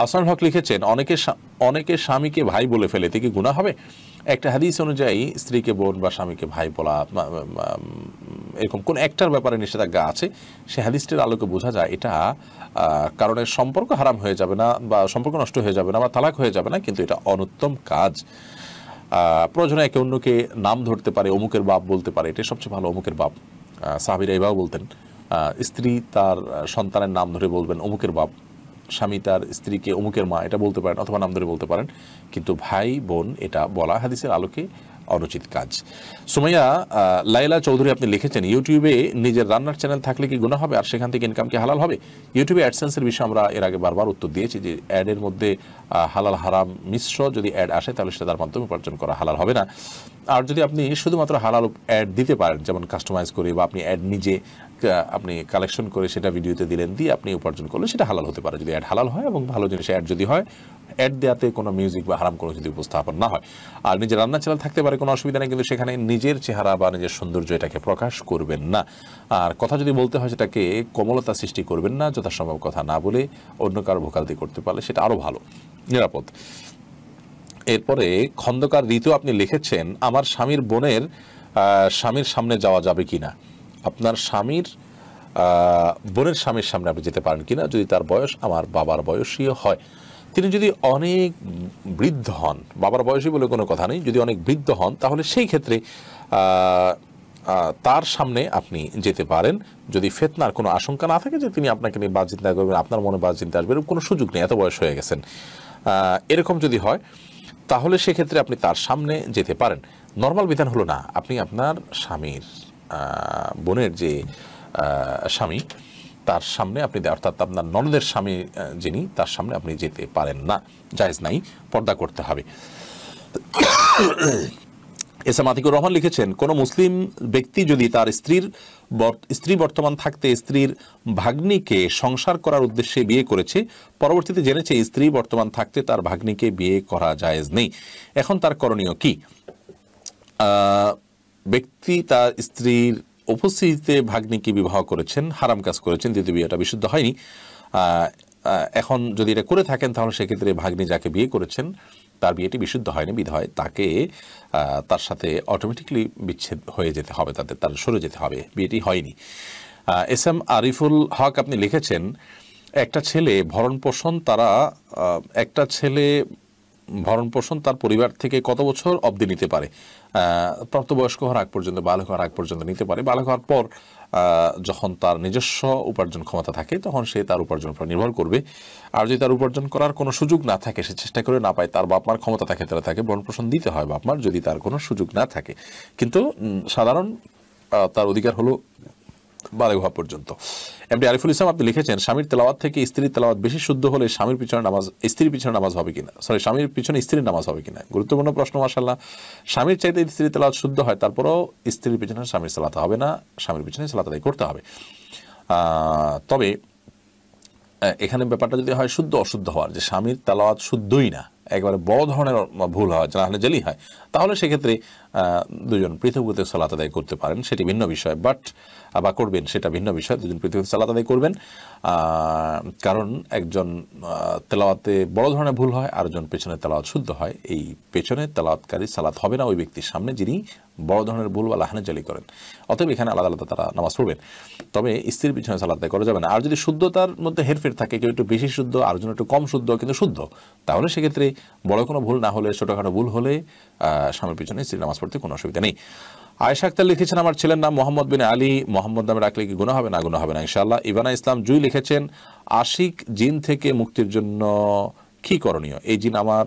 আসান হক লিখেছেন অনেকে অনেকে স্বামীকে ভাই বলে ফেলে থেকে গুণা হবে একটা হাদিস অনুযায়ী স্ত্রীকে বোন বা স্বামীকে ভাই বলা এরকম কোন একটার ব্যাপারে নিষেধাজ্ঞা আছে সে হাদিসটির আলোকে বোঝা যায় এটা কারণে সম্পর্ক হারাম হয়ে যাবে না বা সম্পর্ক নষ্ট হয়ে যাবে না বা তালাক হয়ে যাবে না কিন্তু এটা অনুত্তম কাজ প্রয়োজনে একে অন্যকে নাম ধরতে পারে অমুকের বাপ বলতে পারে এটা সবচেয়ে ভালো অমুকের বাপ সাহাবিরা এবাও বলতেন স্ত্রী তার সন্তানের নাম ধরে বলবেন অমুকের বাপ স্বামী তার স্ত্রীকে অমুকের মা এটা বলতে পারেন অথবা নাম ধরে বলতে পারেন কিন্তু ভাই বোন এটা বলা হাদিসের আলোকে অনুচিত কাজ সুমাইয়া লাইলা চৌধুরী আপনি লিখেছেন ইউটিউবে নিজের রান্নার চ্যানেল থাকলে কি গুণা হবে আর সেখান থেকে ইনকাম কি হালাল হবে ইউটিউবে অ্যাডসেন্সের বিষয়ে আমরা এর আগে বারবার উত্তর দিয়েছি যে অ্যাডের মধ্যে হালাল হারাম মিশ্র যদি অ্যাড আসে তাহলে সেটা তার মাধ্যমে উপার্জন করা হালাল হবে না আর যদি আপনি শুধুমাত্র হালাল অ্যাড দিতে পারেন যেমন কাস্টমাইজ করে বা আপনি অ্যাড নিজে আপনি কালেকশন করে সেটা ভিডিওতে দিলেন দিয়ে আপনি উপার্জন করলে সেটা হালাল হতে পারে যদি অ্যাড হালাল হয় এবং ভালো জিনিস অ্যাড যদি হয় অ্যাড দেওয়াতে কোনো মিউজিক বা হারাম কোনো যদি উপস্থাপন না হয় আর নিজের রান্না চ্যানেল থাকতে পারে কোনো অসুবিধা নেই কিন্তু সেখানে নিজের চেহারা বা নিজের সৌন্দর্য এটাকে প্রকাশ করবেন না আর কথা যদি বলতে হয় সেটাকে কোমলতা সৃষ্টি করবেন না যথাসম্ভব কথা না বলে অন্য কারো ভোকালতি করতে পারলে সেটা আরও ভালো নিরাপদ এরপরে খন্দকার ঋতু আপনি লিখেছেন আমার স্বামীর বোনের স্বামীর সামনে যাওয়া যাবে কি না আপনার স্বামীর বোনের স্বামীর সামনে আপনি যেতে পারেন কিনা যদি তার বয়স আমার বাবার বয়সী হয় তিনি যদি অনেক বৃদ্ধ হন বাবার বয়সী বলে কোনো কথা নেই যদি অনেক বৃদ্ধ হন তাহলে সেই ক্ষেত্রে তার সামনে আপনি যেতে পারেন যদি ফেতনার কোনো আশঙ্কা না থাকে যে তিনি আপনাকে নিয়ে বাজ চিন্তা করবেন আপনার মনে বাজ চিন্তা আসবে এরকম কোনো সুযোগ নেই এত বয়স হয়ে গেছেন এরকম যদি হয় তাহলে সেক্ষেত্রে আপনি তার সামনে যেতে পারেন নর্মাল বিধান হলো না আপনি আপনার স্বামীর বোনের যে স্বামী তার সামনে আপনি অর্থাৎ আপনার ননদের স্বামী যিনি তার সামনে আপনি যেতে পারেন না জায়জ নাই পর্দা করতে হবে এস এম আতিকুর রহমান লিখেছেন কোনো মুসলিম ব্যক্তি যদি তার স্ত্রীর স্ত্রী বর্তমান থাকতে স্ত্রীর ভাগ্নিকে সংসার করার উদ্দেশ্যে বিয়ে করেছে পরবর্তীতে জেনেছে স্ত্রী বর্তমান থাকতে তার ভাগ্নিকে বিয়ে করা জায়েজ নেই এখন তার করণীয় কি ব্যক্তি তার স্ত্রীর উপস্থিতিতে ভাগ্নিকে বিবাহ করেছেন হারাম কাজ করেছেন দ্বিতীয় বিয়েটা বিশুদ্ধ হয়নি এখন যদি এটা করে থাকেন তাহলে সেক্ষেত্রে ভাগ্নি যাকে বিয়ে করেছেন তার বিয়েটি বিশুদ্ধ হয়নি বিধায় তাকে তার সাথে অটোমেটিকলি বিচ্ছেদ হয়ে যেতে হবে তাদের তার সরে যেতে হবে বিয়েটি হয়নি এস এম আরিফুল হক আপনি লিখেছেন একটা ছেলে ভরণ পোষণ তারা একটা ছেলে ভরণ পোষণ তার পরিবার থেকে কত বছর অবধি নিতে পারে প্রাপ্তবয়স্ক হওয়ার আগ পর্যন্ত বালক হওয়ার আগ পর্যন্ত নিতে পারে বালক হওয়ার পর যখন তার নিজস্ব উপার্জন ক্ষমতা থাকে তখন সে তার উপার্জন উপর নির্ভর করবে আর যদি তার উপার্জন করার কোনো সুযোগ না থাকে সে চেষ্টা করে না পায় তার বাপমার ক্ষমতা থাকে তারা তাকে ভরণ পোষণ দিতে হয় বাপমার যদি তার কোনো সুযোগ না থাকে কিন্তু সাধারণ তার অধিকার হলো বাদে ঘোয়া পর্যন্ত এমডি আরিফুল ইসলাম আপনি লিখেছেন স্বামীর তেলাওয়াত থেকে স্ত্রীর তেলাওয়াত বেশি শুদ্ধ হলে স্বামীর পিছনে নামাজ স্ত্রীর পিছনে নামাজ হবে কিনা সরি স্বামীর পিছনে স্ত্রীর নামাজ হবে কিনা গুরুত্বপূর্ণ প্রশ্ন মাসাল্লাহ স্বামীর চাইতে স্ত্রীর তেলাওয়াত শুদ্ধ হয় তারপরেও স্ত্রীর পিছনে স্বামীর সালাতে হবে না স্বামীর পিছনে সালাত করতে হবে তবে এখানে ব্যাপারটা যদি হয় শুদ্ধ অশুদ্ধ হওয়ার যে স্বামীর তেলাওয়াত শুদ্ধই না একবারে বড় ধরনের ভুল হয় হলে জেলি হয় তাহলে সেক্ষেত্রে দুজন পৃথক সালাত আদায় করতে পারেন সেটি ভিন্ন বিষয় বাট বা করবেন সেটা ভিন্ন বিষয় দুজন পৃথক সালাত আদায় করবেন কারণ একজন তেলাওয়াতে বড় ধরনের ভুল হয় একজন পেছনে তেলাওয়াত শুদ্ধ হয় এই পেছনে তেলাওয়াতকারী সালাত হবে না ওই ব্যক্তির সামনে যিনি বড় ধরনের ভুল বা জালি করেন অতএব এখানে আলাদা আলাদা তারা নামাজ পড়বেন তবে স্ত্রীর পিছনে সালাদ আদায় করা যাবে না আর যদি শুদ্ধতার মধ্যে হেরফের থাকে কেউ একটু বেশি শুদ্ধ আর জন্য একটু কম শুদ্ধ কিন্তু শুদ্ধ তাহলে সেক্ষেত্রে বড় কোনো ভুল না হলে ছোটোখাটো ভুল হলে স্বামীর পিছনে স্ত্রী নামাজ পড়তে কোনো অসুবিধা নেই আয়েশা আক্তার লিখেছেন আমার ছেলের নাম মোহাম্মদ বিন আলী মোহাম্মদ নামে রাখলে কি গুণা হবে না গুণা হবে না ইনশাল্লাহ ইবানা ইসলাম জুই লিখেছেন আশিক জিন থেকে মুক্তির জন্য কি করণীয় এই জিন আমার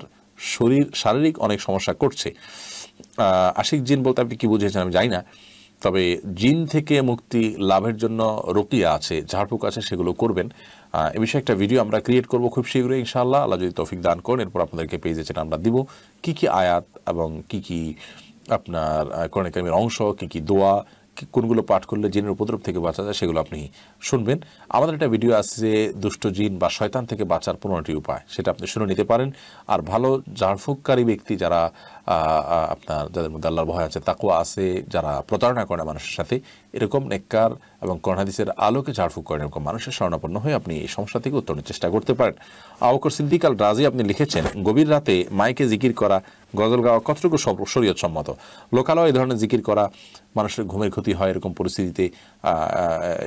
শরীর শারীরিক অনেক সমস্যা করছে আশিক জিন বলতে আপনি কি বুঝেছেন আমি জানি না তবে জিন থেকে মুক্তি লাভের জন্য রকিয়া আছে ঝাড়ফুক আছে সেগুলো করবেন এ বিষয়ে একটা ভিডিও আমরা ক্রিয়েট করব খুব শীঘ্রই ইনশাআল্লাহ আল্লাহ যদি তৌফিক দান করেন এরপর আপনাদেরকে পেয়ে যেটা আমরা দিব কি কি আয়াত এবং কি কি আপনার কোরআন কামের অংশ কী কী দোয়া কোনগুলো পাঠ করলে জিনের উপদ্রব থেকে বাঁচা যায় সেগুলো আপনি শুনবেন আমাদের একটা ভিডিও আছে দুষ্ট জিন বা শয়তান থেকে বাঁচার পনেরোটি উপায় সেটা আপনি শুনে নিতে পারেন আর ভালো ঝাড়ফুককারী ব্যক্তি যারা আপনার যাদের মধ্যে আল্লাহর ভয় আছে তাকুয়া আছে যারা প্রতারণা করে না মানুষের সাথে এরকম নেককার এবং কর্ণাদিসের আলোকে ঝাড়ফুঁক করেন এরকম মানুষের স্বর্ণাপন্ন হয়ে আপনি এই সমস্যা থেকে উত্তরণের চেষ্টা করতে পারেন আবকর সিদ্দিক আল রাজি আপনি লিখেছেন গভীর রাতে মাইকে জিকির করা গজল গাওয়া কতটুকু শরীয়ত সম্মত লোকালয় এই ধরনের জিকির করা মানুষের ঘুমের ক্ষতি হয় এরকম পরিস্থিতিতে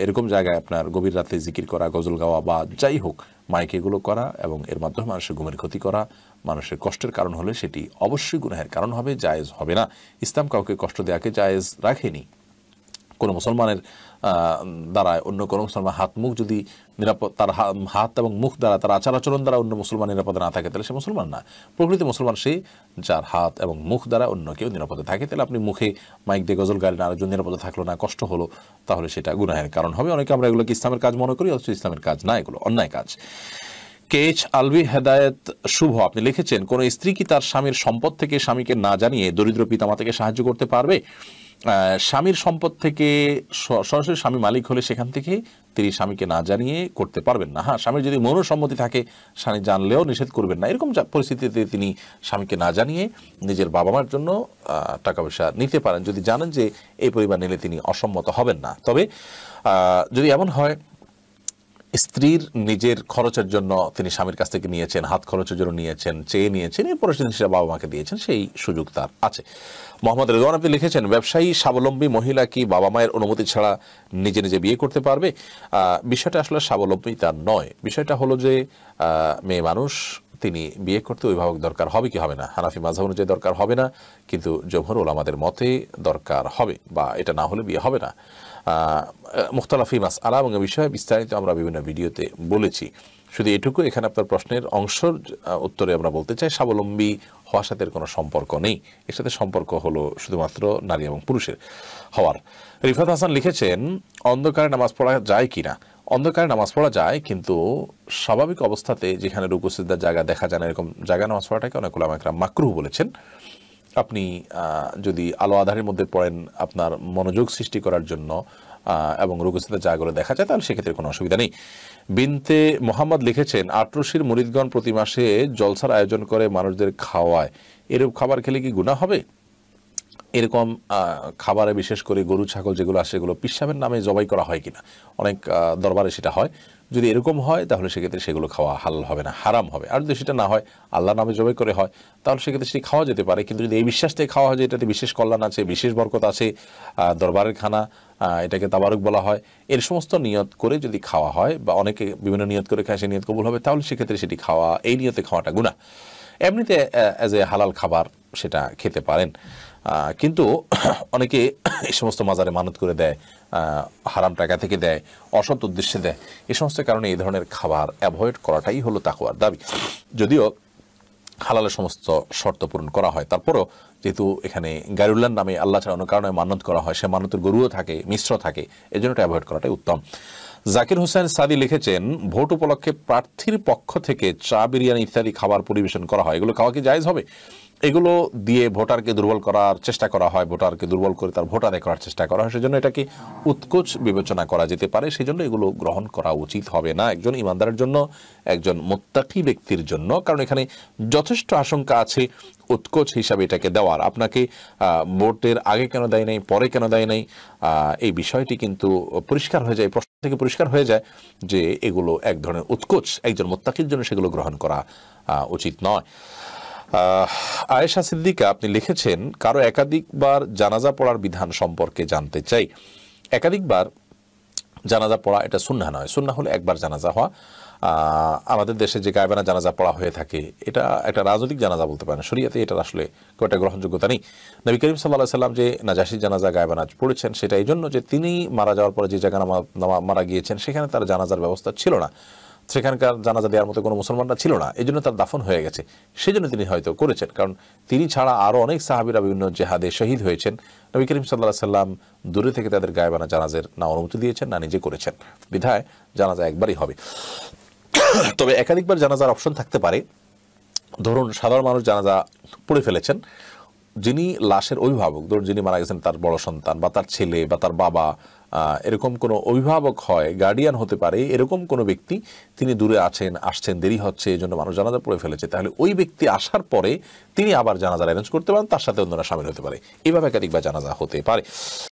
এরকম জায়গায় আপনার গভীর রাতে জিকির করা গজল গাওয়া বা যাই হোক মাইকে এগুলো করা এবং এর মাধ্যমে মানুষের ঘুমের ক্ষতি করা মানুষের কষ্টের কারণ হলে সেটি অবশ্যই গুনাহের কারণ হবে জায়েজ হবে না ইসলাম কাউকে কষ্ট দেওয়াকে জায়েজ রাখেনি কোনো মুসলমানের দ্বারায় অন্য কোনো মুসলমান হাত মুখ যদি নিরাপদ তার হাত এবং মুখ দ্বারা তার আচার আচরণ দ্বারা অন্য মুসলমান নিরাপদে না থাকে তাহলে সে মুসলমান না প্রকৃতি মুসলমান সেই যার হাত এবং মুখ দ্বারা অন্য কেউ নিরাপদে থাকে তাহলে আপনি মুখে মাইক দিয়ে গজল না আরেকজন নিরাপদে থাকলো না কষ্ট হলো তাহলে সেটা গুনাহের কারণ হবে অনেকে আমরা এগুলোকে ইসলামের কাজ মনে করি অথচ ইসলামের কাজ না এগুলো অন্যায় কাজ কেচ আলভি হেদায়ত শুভ আপনি লিখেছেন কোনো স্ত্রী কি তার স্বামীর সম্পদ থেকে স্বামীকে না জানিয়ে দরিদ্র পিতামাতাকে সাহায্য করতে পারবে স্বামীর সম্পদ থেকে সরাসরি স্বামী মালিক হলে সেখান থেকে তিনি স্বামীকে না জানিয়ে করতে পারবেন না হ্যাঁ স্বামীর যদি মনসম্মতি থাকে স্বামী জানলেও নিষেধ করবেন না এরকম পরিস্থিতিতে তিনি স্বামীকে না জানিয়ে নিজের বাবা মার জন্য টাকা পয়সা নিতে পারেন যদি জানেন যে এই পরিবার নিলে তিনি অসম্মত হবেন না তবে যদি এমন হয় স্ত্রীর নিজের খরচের জন্য তিনি স্বামীর কাছ থেকে নিয়েছেন হাত খরচের জন্য নিয়েছেন চেয়ে নিয়েছেন এরপরে তিনি সেটা বাবা মাকে দিয়েছেন সেই সুযোগ তার আছে মোহাম্মদ রেজওয়ান আপনি লিখেছেন ব্যবসায়ী স্বাবলম্বী মহিলা কি বাবা মায়ের অনুমতি ছাড়া নিজে নিজে বিয়ে করতে পারবে বিষয়টা আসলে স্বাবলম্বী তার নয় বিষয়টা হলো যে মেয়ে মানুষ তিনি বিয়ে করতে অভিভাবক দরকার হবে কি হবে না হানাফি মাঝহ অনুযায়ী দরকার হবে না কিন্তু জমহরুল আমাদের মতে দরকার হবে বা এটা না হলে বিয়ে হবে না মুখতলাফি আলা এবং বিষয়ে বিস্তারিত আমরা বিভিন্ন ভিডিওতে বলেছি শুধু এটুকু এখানে আপনার প্রশ্নের অংশর উত্তরে আমরা বলতে চাই স্বাবলম্বী হওয়ার সাথে কোনো সম্পর্ক নেই এর সাথে সম্পর্ক হলো শুধুমাত্র নারী এবং পুরুষের হওয়ার রিফাত হাসান লিখেছেন অন্ধকারে নামাজ পড়া যায় কি না অন্ধকারে নামাজ পড়া যায় কিন্তু স্বাভাবিক অবস্থাতে যেখানে রুকুসিদ্দার জায়গা দেখা যায় না এরকম জায়গা নামাজ পড়াটাকে অনেক ওলামাকরা মাকরুহ বলেছেন আপনি যদি আলো আধারের মধ্যে পড়েন আপনার মনোযোগ সৃষ্টি করার জন্য এবং রোগস্থিতা জাগরে দেখা যায় তাহলে সেক্ষেত্রে কোনো অসুবিধা নেই বিনতে মোহাম্মদ লিখেছেন আটরশির মরিদগণ প্রতি মাসে জলসার আয়োজন করে মানুষদের খাওয়ায় এরূপ খাবার খেলে কি গুণা হবে এরকম খাবারে বিশেষ করে গরু ছাগল যেগুলো আসে সেগুলো পিসাবের নামে জবাই করা হয় কিনা অনেক দরবারে সেটা হয় যদি এরকম হয় তাহলে সেক্ষেত্রে সেগুলো খাওয়া হালাল হবে না হারাম হবে আর যদি সেটা না হয় আল্লাহ নামে জবাই করে হয় তাহলে সেক্ষেত্রে সেটি খাওয়া যেতে পারে কিন্তু যদি এই বিশ্বাস থেকে খাওয়া হয় যে এটাতে বিশেষ কল্যাণ আছে বিশেষ বরকত আছে দরবারের খানা এটাকে তাবারুক বলা হয় এর সমস্ত নিয়ত করে যদি খাওয়া হয় বা অনেকে বিভিন্ন নিয়ত করে খায় সে নিয়ত কবুল হবে তাহলে সেক্ষেত্রে সেটি খাওয়া এই নিয়তে খাওয়াটা গুণা এমনিতে অ্যাজ এ হালাল খাবার সেটা খেতে পারেন কিন্তু অনেকে এই সমস্ত মাজারে মানত করে দেয় হারাম টাকা থেকে দেয় অসৎ উদ্দেশ্যে দেয় এ সমস্ত কারণে এই ধরনের খাবার অ্যাভয়েড করাটাই হলো তাকুয়ার দাবি যদিও হালালের সমস্ত শর্ত পূরণ করা হয় তারপরও যেহেতু এখানে গাইরুল্লার নামে আল্লাহ ছাড়া অন্য কারণে মানত করা হয় সে মানতের গরুও থাকে মিশ্র থাকে এজন্য এটা অ্যাভয়েড করাটাই উত্তম জাকির হোসেন সাদি লিখেছেন ভোট উপলক্ষে প্রার্থীর পক্ষ থেকে চা বিরিয়ানি ইত্যাদি খাবার পরিবেশন করা হয় এগুলো খাওয়া কি জায়জ হবে এগুলো দিয়ে ভোটারকে দুর্বল করার চেষ্টা করা হয় ভোটারকে দুর্বল করে তার ভোটার করার চেষ্টা করা হয় সেজন্য এটাকে উৎকোচ বিবেচনা করা যেতে পারে সেই জন্য এগুলো গ্রহণ করা উচিত হবে না একজন ইমানদারের জন্য একজন মোত্তাকি ব্যক্তির জন্য কারণ এখানে যথেষ্ট আশঙ্কা আছে উৎকোচ হিসাবে এটাকে দেওয়ার আপনাকে ভোটের আগে কেন দেয় নাই পরে কেন দেয় নাই এই বিষয়টি কিন্তু পরিষ্কার হয়ে যায় প্রশ্ন থেকে পরিষ্কার হয়ে যায় যে এগুলো এক ধরনের উৎকোচ একজন মোত্তাকির জন্য সেগুলো গ্রহণ করা উচিত নয় আয়েশা সিদ্দিকা আপনি লিখেছেন কারো একাধিকবার জানাজা পড়ার বিধান সম্পর্কে জানতে চাই একাধিকবার জানাজা পড়া এটা সুন্না নয় সুন্না হলে একবার জানাজা হওয়া আমাদের দেশে যে গায়বানা জানাজা পড়া হয়ে থাকে এটা একটা রাজনৈতিক জানাজা বলতে পারেন শরিয়াতে এটা আসলে খুব একটা গ্রহণযোগ্যতা নেই নবী করিম সাল্লাহ সাল্লাম যে নাজাসি জানাজা গায়বানা পড়েছেন সেটা এই জন্য যে তিনি মারা যাওয়ার পরে যে জায়গা মারা গিয়েছেন সেখানে তার জানাজার ব্যবস্থা ছিল না সেখানকার জানাজা দেওয়ার মতো কোনো মুসলমানরা ছিল না এই জন্য তার দাফন হয়ে গেছে সেই জন্য তিনি হয়তো করেছেন কারণ তিনি ছাড়া আরও অনেক সাহাবিরা বিভিন্ন জেহাদে শহীদ হয়েছেন নবী করিম সাল্লাহ সাল্লাম দূরে থেকে তাদের গায়েবানা জানাজের না অনুমতি দিয়েছেন না নিজে করেছেন বিধায় জানাজা একবারই হবে তবে একাধিকবার জানাজার অপশন থাকতে পারে ধরুন সাধারণ মানুষ জানাজা পড়ে ফেলেছেন যিনি লাশের অভিভাবক ধরুন যিনি মারা গেছেন তার বড় সন্তান বা তার ছেলে বা তার বাবা এরকম কোনো অভিভাবক হয় গার্ডিয়ান হতে পারে এরকম কোনো ব্যক্তি তিনি দূরে আছেন আসছেন দেরি হচ্ছে এই জন্য মানুষ জানাজা পড়ে ফেলেছে তাহলে ওই ব্যক্তি আসার পরে তিনি আবার জানাজা অ্যারেঞ্জ করতে পারেন তার সাথে অন্যরা সামিল হতে পারে এইভাবে একাধিকবার জানাজা হতে পারে